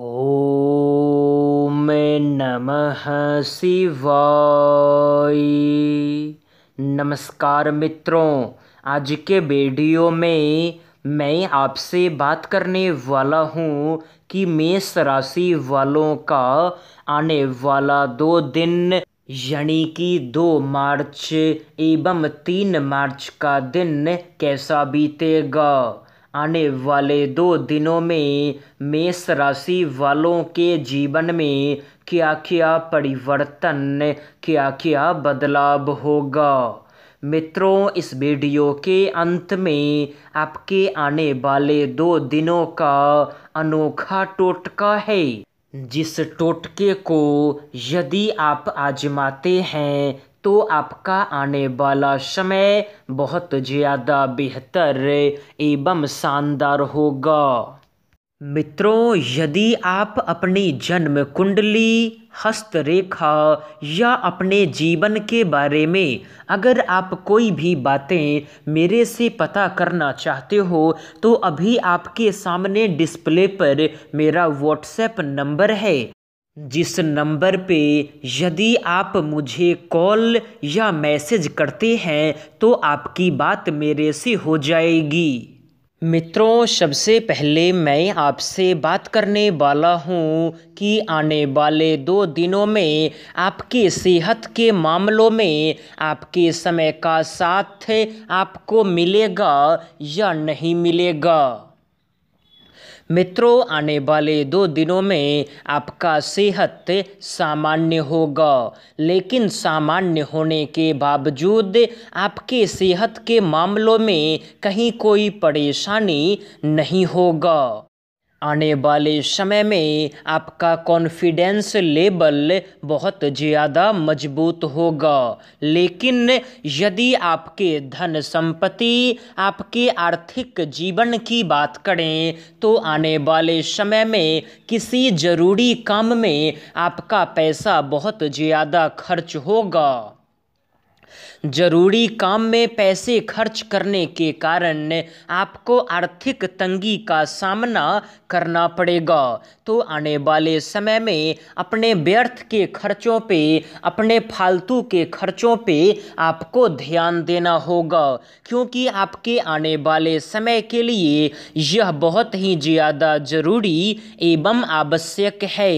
ओम नमः शिवाय नमस्कार मित्रों आज के वीडियो में मैं आपसे बात करने वाला हूँ कि मेष राशि वालों का आने वाला दो दिन यानी कि दो मार्च एवं तीन मार्च का दिन कैसा बीतेगा आने वाले दो दिनों में मेष राशि वालों के जीवन में क्या क्या परिवर्तन क्या क्या बदलाव होगा मित्रों इस वीडियो के अंत में आपके आने वाले दो दिनों का अनोखा टोटका है जिस टोटके को यदि आप आजमाते हैं तो आपका आने वाला समय बहुत ज़्यादा बेहतर एवं शानदार होगा मित्रों यदि आप अपनी जन्म कुंडली हस्तरेखा या अपने जीवन के बारे में अगर आप कोई भी बातें मेरे से पता करना चाहते हो तो अभी आपके सामने डिस्प्ले पर मेरा व्हाट्सएप नंबर है जिस नंबर पे यदि आप मुझे कॉल या मैसेज करते हैं तो आपकी बात मेरे से हो जाएगी मित्रों सबसे पहले मैं आपसे बात करने वाला हूँ कि आने वाले दो दिनों में आपके सेहत के मामलों में आपके समय का साथ आपको मिलेगा या नहीं मिलेगा मित्रों आने वाले दो दिनों में आपका सेहत सामान्य होगा लेकिन सामान्य होने के बावजूद आपके सेहत के मामलों में कहीं कोई परेशानी नहीं होगा आने वाले समय में आपका कॉन्फिडेंस लेवल बहुत ज़्यादा मजबूत होगा लेकिन यदि आपके धन संपत्ति आपके आर्थिक जीवन की बात करें तो आने वाले समय में किसी ज़रूरी काम में आपका पैसा बहुत ज़्यादा खर्च होगा जरूरी काम में पैसे खर्च करने के कारण आपको आर्थिक तंगी का सामना करना पड़ेगा तो आने वाले समय में अपने व्यर्थ के खर्चों पे अपने फालतू के खर्चों पे आपको ध्यान देना होगा क्योंकि आपके आने वाले समय के लिए यह बहुत ही ज़्यादा ज़रूरी एवं आवश्यक है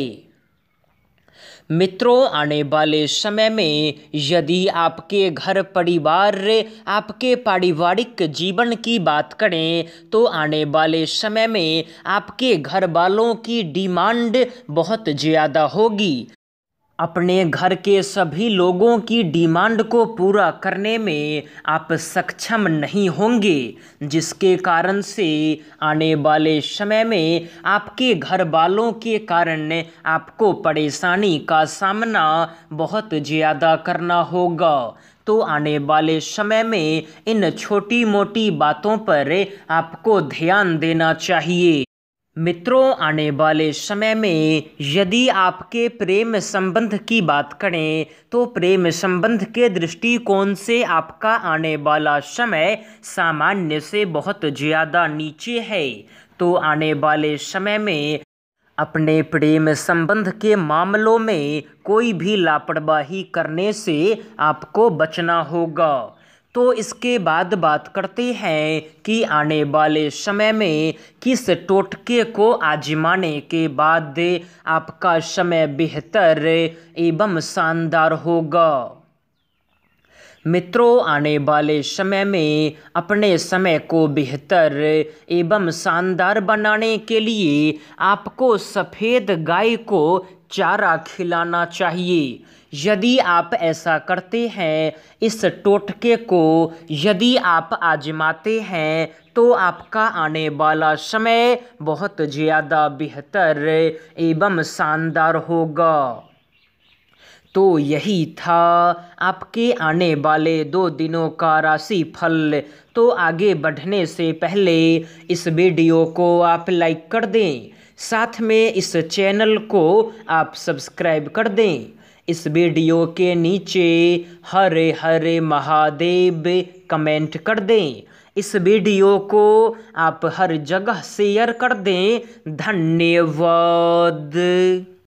मित्रों आने वाले समय में यदि आपके घर परिवार आपके पारिवारिक जीवन की बात करें तो आने वाले समय में आपके घर वालों की डिमांड बहुत ज़्यादा होगी अपने घर के सभी लोगों की डिमांड को पूरा करने में आप सक्षम नहीं होंगे जिसके कारण से आने वाले समय में आपके घर वालों के कारण आपको परेशानी का सामना बहुत ज़्यादा करना होगा तो आने वाले समय में इन छोटी मोटी बातों पर आपको ध्यान देना चाहिए मित्रों आने वाले समय में यदि आपके प्रेम संबंध की बात करें तो प्रेम संबंध के दृष्टिकोण से आपका आने वाला समय सामान्य से बहुत ज़्यादा नीचे है तो आने वाले समय में अपने प्रेम संबंध के मामलों में कोई भी लापरवाही करने से आपको बचना होगा तो इसके बाद बात करते हैं कि आने वाले समय में किस टोटके को आजमाने के बाद आपका समय बेहतर एवं शानदार होगा मित्रों आने वाले समय में अपने समय को बेहतर एवं शानदार बनाने के लिए आपको सफ़ेद गाय को चारा खिलाना चाहिए यदि आप ऐसा करते हैं इस टोटके को यदि आप आजमाते हैं तो आपका आने वाला समय बहुत ज़्यादा बेहतर एवं शानदार होगा तो यही था आपके आने वाले दो दिनों का राशि फल तो आगे बढ़ने से पहले इस वीडियो को आप लाइक कर दें साथ में इस चैनल को आप सब्सक्राइब कर दें इस वीडियो के नीचे हरे हरे महादेव कमेंट कर दें इस वीडियो को आप हर जगह शेयर कर दें धन्यवाद